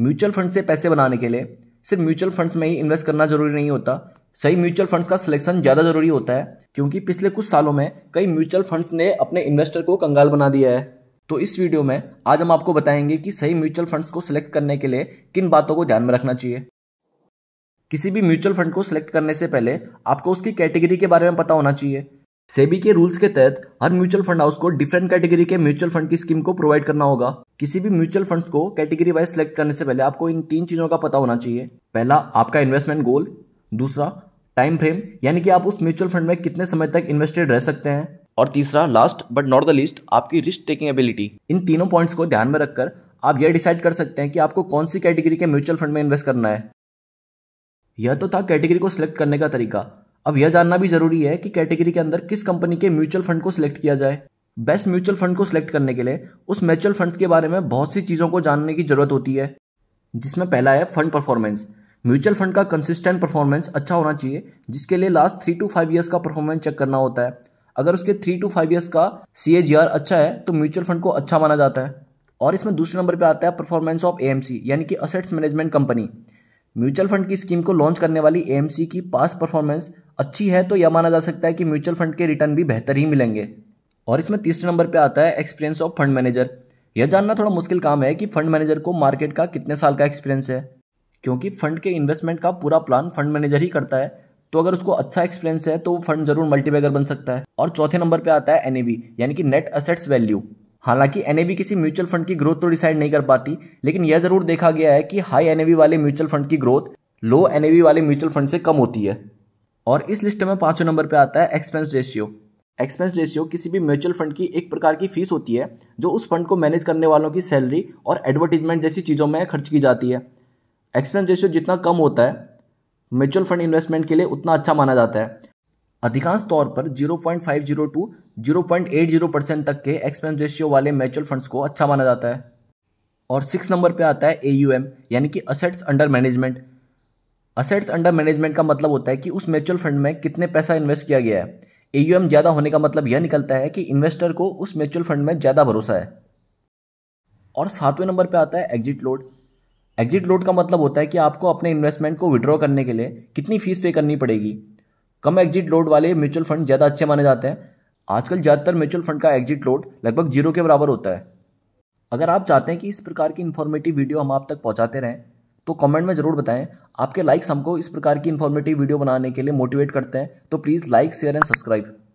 mutual fund से पैसे बनाने के लिए सिर्फ म्यूचुअल फंड्स में ही इन्वेस्ट करना जरूरी नहीं होता सही म्यूचुअल फंड्स का सिलेक्शन ज़्यादा जरूरी होता है क्योंकि पिछले कुछ सालों में कई म्यूचुअल फंड्स ने अपने इन्वेस्टर को कंगाल बना दिया है तो इस वीडियो में आज हम आपको बताएंगे कि सही म्यूचुअल फंड्स को सिलेक्ट करने के लिए किन बातों को ध्यान में रखना चाहिए किसी भी म्यूचुअल फंड को सिलेक्ट करने से पहले आपको उसकी कैटेगरी के बारे में पता होना चाहिए सेबी के रूल्स के तहत हर म्यूचुअल फंड हाउस को डिफरेंट कैटेगरी के म्यूचुअल फंड की स्कीम को प्रोवाइड करना होगा किसी भी म्यूचुअल फंड्स को कैटेगरी वाइज सेलेक्ट करने से पहले आपको इन तीन चीज़ों का पता होना चाहिए पहला आपका इन्वेस्टमेंट गोल दूसरा टाइम फ्रेम यानी कि आप उस म्यूचुअल फंड में कितने समय तक इन्वेस्टेड रह सकते हैं और तीसरा last but not the least आपकी रिस्क टेकिंग एबिलिटी इन तीनों पॉइंट्स को ध्यान में रखकर आप यह डिसाइड कर सकते हैं कि आपको कौन सी कैटेगरी के म्यूचुअल फंड में इन्वेस्ट करना है यह तो था कैटेगरी को सिलेक्ट करने का तरीका अब यह जानना भी जरूरी है कि कैटेगरी के अंदर किस कंपनी के म्यूचुअल फंड को सिलेक्ट किया जाए बेस्ट म्यूचुअल फंड को सिलेक्ट करने के लिए उस म्यूचुअल फंड के बारे में बहुत सी चीज़ों को जानने की जरूरत होती है जिसमें पहला है फंड परफॉर्मेंस म्यूचुअल फंड का कंसिस्टेंट परफॉर्मेंस अच्छा होना चाहिए जिसके लिए last three to five years का परफॉर्मेंस चेक करना होता है अगर उसके थ्री टू फाइव ईयर्स का सी अच्छा है तो म्यूचुअल फंड को अच्छा माना जाता है और इसमें दूसरे नंबर पर आता है परफॉर्मेंस ऑफ ए यानी कि assets management company mutual fund की स्कीम को लॉन्च करने वाली ए की पास परफॉर्मेंस अच्छी है तो यह माना जा सकता है कि म्यूचुअल फंड के रिटर्न भी बेहतर ही मिलेंगे और इसमें तीसरे नंबर पर आता है एक्सपीरियंस ऑफ फंड मैनेजर यह जानना थोड़ा मुश्किल काम है कि फंड मैनेजर को मार्केट का कितने साल का एक्सपीरियंस है क्योंकि फंड के इन्वेस्टमेंट का पूरा प्लान फंड मैनेजर ही करता है तो अगर उसको अच्छा एक्सपीरियंस है तो वो फंड जरूर मल्टीबैगर बन सकता है और चौथे नंबर पे आता है एनएवी यानी कि नेट असेट्स वैल्यू हालांकि एन किसी म्यूचुअल फंड की ग्रोथ तो डिसाइड नहीं कर पाती लेकिन यह जरूर देखा गया है कि हाई एन वाले म्यूचुअल फंड की ग्रोथ लो एन वाले म्यूचुअल फंड से कम होती है और इस लिस्ट में पाँचों नंबर पर आता है एक्सपेंस रेशियो एक्सपेंस रेशियो किसी भी म्यूचुअल फंड की एक प्रकार की फीस होती है जो उस फंड को मैनेज करने वालों की सैलरी और एडवर्टीजमेंट जैसी चीज़ों में खर्च की जाती है एक्सपेंस रेशियो जितना कम होता है म्यूचुअल फंड इन्वेस्टमेंट के लिए उतना अच्छा माना जाता है अधिकांश तौर पर जीरो टू 0.80 परसेंट तक के एक्सपेंस रेशियो वाले म्यूचुअल फंड्स को अच्छा माना जाता है और सिक्स नंबर पे आता है एयूएम यानी कि assets under management assets under management का मतलब होता है कि उस म्यूचुअल फंड में कितने पैसा इन्वेस्ट किया गया है ए ज़्यादा होने का मतलब यह निकलता है कि इन्वेस्टर को उस म्यूचुअल फंड में ज़्यादा भरोसा है और सातवें नंबर पर आता है एग्जिट लोड एग्जिट लोड का मतलब होता है कि आपको अपने इन्वेस्टमेंट को विड्रॉ करने के लिए कितनी फीस पे करनी पड़ेगी कम एग्जिट लोड वाले म्यूचुअल फंड ज़्यादा अच्छे माने जाते हैं आजकल ज़्यादातर म्यूचुअल फंड का एग्जिट लोड लगभग जीरो के बराबर होता है अगर आप चाहते हैं कि इस प्रकार की इन्फॉर्मेटिव वीडियो हम आप तक पहुँचाते रहें तो कमेंट में ज़रूर बताएं आपके लाइक्स हमको इस प्रकार की इन्फॉर्मेटिव वीडियो बनाने के लिए मोटिवेट करते हैं तो please like share and subscribe